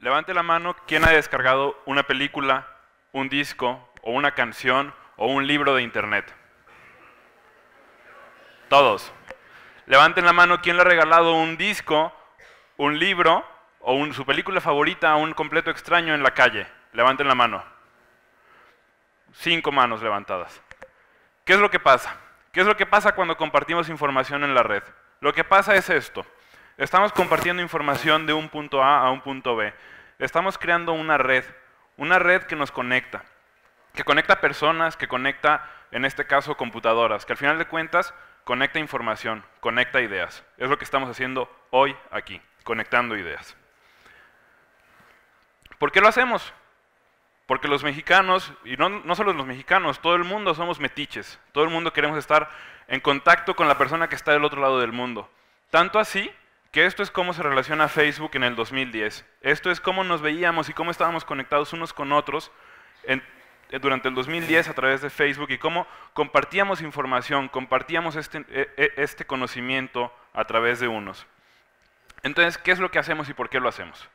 Levante la mano quien ha descargado una película, un disco o una canción o un libro de internet. Todos. Levanten la mano quien le ha regalado un disco, un libro o su película favorita a un completo extraño en la calle. Levanten la mano. Cinco manos levantadas. ¿Qué es lo que pasa? ¿Qué es lo que pasa cuando compartimos información en la red? Lo que pasa es esto. Estamos compartiendo información de un punto A a un punto B. Estamos creando una red, una red que nos conecta, que conecta personas, que conecta, en este caso, computadoras, que al final de cuentas conecta información, conecta ideas. Es lo que estamos haciendo hoy aquí, conectando ideas. ¿Por qué lo hacemos? Porque los mexicanos, y no, solo los mexicanos, todo el mundo somos metiches. Todo el mundo queremos estar en contacto con la persona que está del otro lado del mundo. Tanto así que esto es cómo se relaciona Facebook en el 2010. Esto es cómo nos veíamos y cómo estábamos conectados unos con otros eh, durante el 2010 a través de Facebook y cómo compartíamos información, compartíamos este, eh, eh, este, conocimiento a través de unos. Entonces, ¿qué es lo que hacemos y por qué lo hacemos?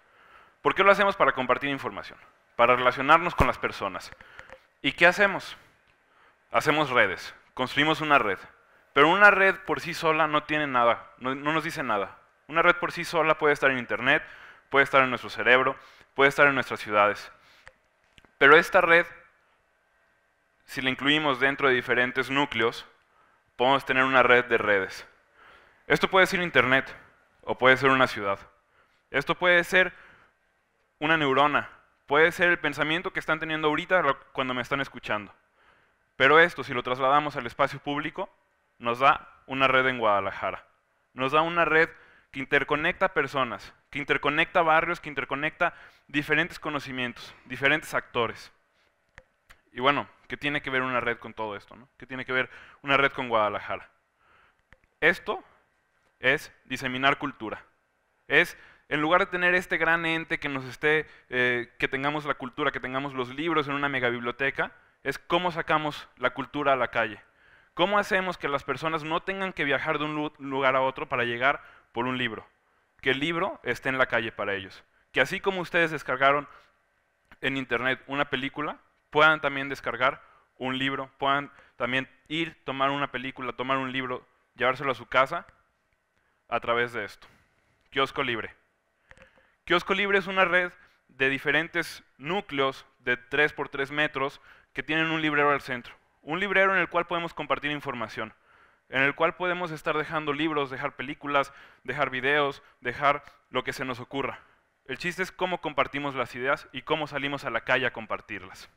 ¿Por qué lo hacemos para compartir información? Para relacionarnos con las personas. ¿Y qué hacemos? Hacemos redes, construimos una red. Pero una red por sí sola no tiene nada, no nos dice nada. Una red por sí sola puede estar en Internet, puede estar en nuestro cerebro, puede estar en nuestras ciudades. Pero esta red, si la incluimos dentro de diferentes núcleos, podemos tener una red de redes. Esto puede ser Internet o puede ser una ciudad. Esto puede ser una neurona, puede ser el pensamiento que están teniendo ahorita cuando me están escuchando. Pero esto, si lo trasladamos al espacio público, nos da una red en Guadalajara. Nos da una red que interconecta personas, que interconecta barrios, que interconecta diferentes conocimientos, diferentes actores. Y bueno, ¿qué tiene que ver una red con todo esto? No? ¿Qué tiene que ver una red con Guadalajara? Esto es diseminar cultura. Es, en lugar de tener este gran ente que nos esté, eh, que tengamos la cultura, que tengamos los libros en una mega megabiblioteca, es cómo sacamos la cultura a la calle. ¿Cómo hacemos que las personas no tengan que viajar de un lugar a otro para llegar por un libro, que el libro esté en la calle para ellos. Que así como ustedes descargaron en internet una película, puedan también descargar un libro, puedan también ir, tomar una película, tomar un libro, llevárselo a su casa a través de esto. Kiosco Libre. Kiosco Libre es una red de diferentes núcleos de 3 por 3 metros que tienen un librero al centro. Un librero en el cual podemos compartir información en el cual podemos estar dejando libros, dejar películas, dejar videos, dejar lo que se nos ocurra. El chiste es cómo compartimos las ideas y cómo salimos a la calle a compartirlas.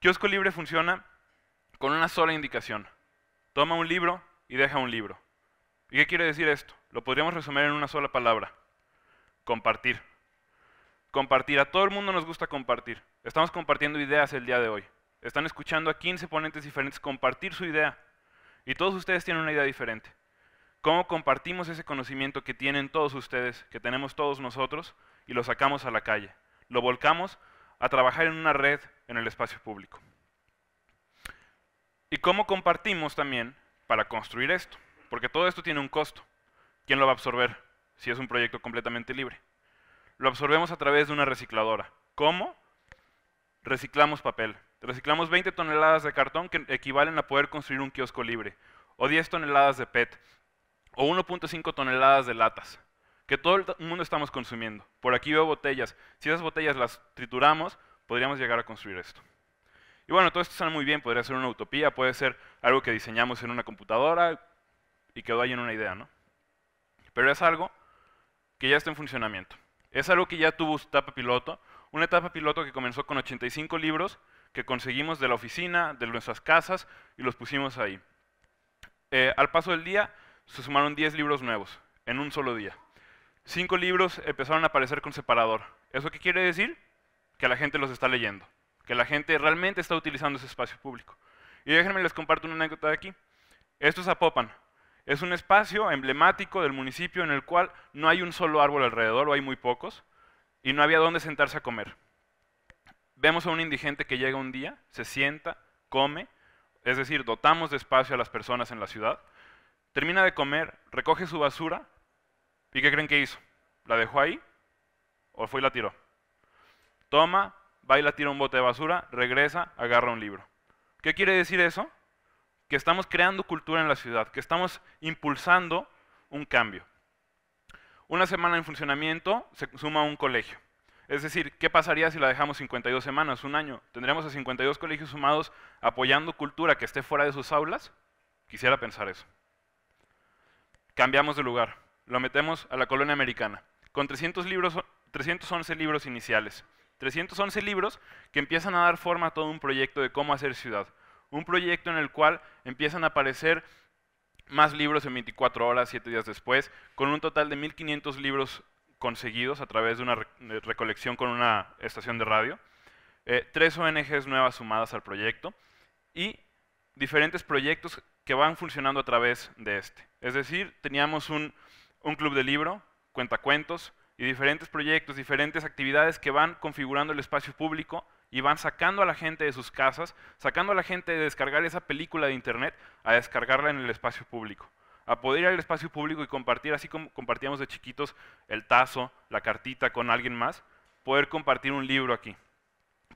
Kiosco Libre funciona con una sola indicación. Toma un libro y deja un libro. ¿Y qué quiere decir esto? Lo podríamos resumir en una sola palabra. Compartir. Compartir. A todo el mundo nos gusta compartir. Estamos compartiendo ideas el día de hoy. Están escuchando a 15 ponentes diferentes compartir su idea. Y todos ustedes tienen una idea diferente. ¿Cómo compartimos ese conocimiento que tienen todos ustedes, que tenemos todos nosotros, y lo sacamos a la calle? Lo volcamos a trabajar en una red en el espacio público. ¿Y cómo compartimos también para construir esto? Porque todo esto tiene un costo. ¿Quién lo va a absorber si es un proyecto completamente libre? Lo absorbemos a través de una recicladora. ¿Cómo? Reciclamos papel. Reciclamos 20 toneladas de cartón que equivalen a poder construir un kiosco libre, o 10 toneladas de PET, o 1.5 toneladas de latas, que todo el mundo estamos consumiendo. Por aquí veo botellas. Si esas botellas las trituramos, podríamos llegar a construir esto. Y bueno, todo esto sale muy bien, podría ser una utopía, puede ser algo que diseñamos en una computadora y quedó ahí en una idea, ¿no? Pero es algo que ya está en funcionamiento. Es algo que ya tuvo su etapa piloto, una etapa piloto que comenzó con 85 libros que conseguimos de la oficina, de nuestras casas, y los pusimos ahí. Eh, al paso del día, se sumaron 10 libros nuevos, en un solo día. Cinco libros empezaron a aparecer con separador. ¿Eso qué quiere decir? Que la gente los está leyendo, que la gente realmente está utilizando ese espacio público. Y déjenme les comparto una anécdota de aquí. Esto es Apopan. Es un espacio emblemático del municipio en el cual no hay un solo árbol alrededor, o hay muy pocos, y no había dónde sentarse a comer vemos a un indigente que llega un día, se sienta, come, es decir, dotamos de espacio a las personas en la ciudad, termina de comer, recoge su basura, ¿y qué creen que hizo? ¿La dejó ahí? ¿O fue y la tiró? Toma, va y la tira un bote de basura, regresa, agarra un libro. ¿Qué quiere decir eso? Que estamos creando cultura en la ciudad, que estamos impulsando un cambio. Una semana en funcionamiento se suma a un colegio. Es decir, ¿qué pasaría si la dejamos 52 semanas, un año? ¿Tendríamos a 52 colegios sumados apoyando cultura que esté fuera de sus aulas? Quisiera pensar eso. Cambiamos de lugar, lo metemos a la colonia americana, con libros, 311 libros iniciales. 311 libros que empiezan a dar forma a todo un proyecto de cómo hacer ciudad. Un proyecto en el cual empiezan a aparecer más libros en 24 horas, 7 días después, con un total de 1.500 libros conseguidos a través de una recolección con una estación de radio, eh, tres ONGs nuevas sumadas al proyecto y diferentes proyectos que van funcionando a través de este. Es decir, teníamos un, un club de libro, cuentacuentos y diferentes proyectos, diferentes actividades que van configurando el espacio público y van sacando a la gente de sus casas, sacando a la gente de descargar esa película de internet a descargarla en el espacio público a poder ir al espacio público y compartir, así como compartíamos de chiquitos el tazo, la cartita con alguien más, poder compartir un libro aquí.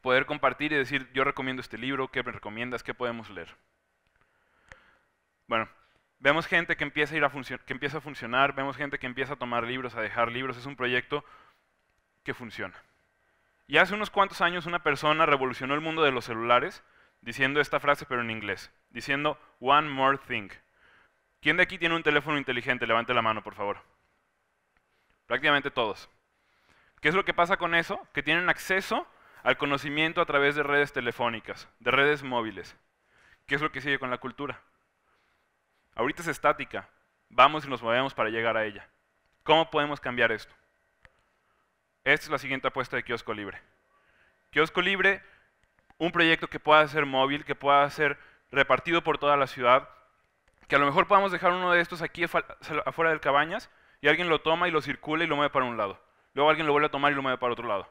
Poder compartir y decir, yo recomiendo este libro, ¿qué me recomiendas? ¿Qué podemos leer? Bueno, vemos gente que empieza a, ir que empieza a funcionar, vemos gente que empieza a tomar libros, a dejar libros, es un proyecto que funciona. Y hace unos cuantos años una persona revolucionó el mundo de los celulares diciendo esta frase, pero en inglés, diciendo, one more thing, ¿Quién de aquí tiene un teléfono inteligente? Levante la mano, por favor. Prácticamente todos. ¿Qué es lo que pasa con eso? Que tienen acceso al conocimiento a través de redes telefónicas, de redes móviles. ¿Qué es lo que sigue con la cultura? Ahorita es estática. Vamos y nos movemos para llegar a ella. ¿Cómo podemos cambiar esto? Esta es la siguiente apuesta de Kiosco Libre. Kiosco Libre, un proyecto que pueda ser móvil, que pueda ser repartido por toda la ciudad, que a lo mejor podamos dejar uno de estos aquí afuera del cabañas y alguien lo toma y lo circula y lo mueve para un lado. Luego alguien lo vuelve a tomar y lo mueve para otro lado.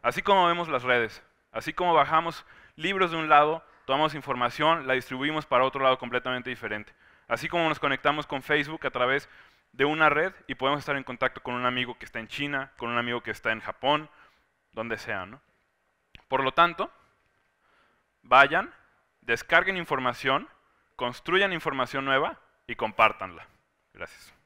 Así como vemos las redes, así como bajamos libros de un lado, tomamos información, la distribuimos para otro lado completamente diferente. Así como nos conectamos con Facebook a través de una red y podemos estar en contacto con un amigo que está en China, con un amigo que está en Japón, donde sea. Por lo tanto, vayan, descarguen información construyan información nueva y compártanla. Gracias.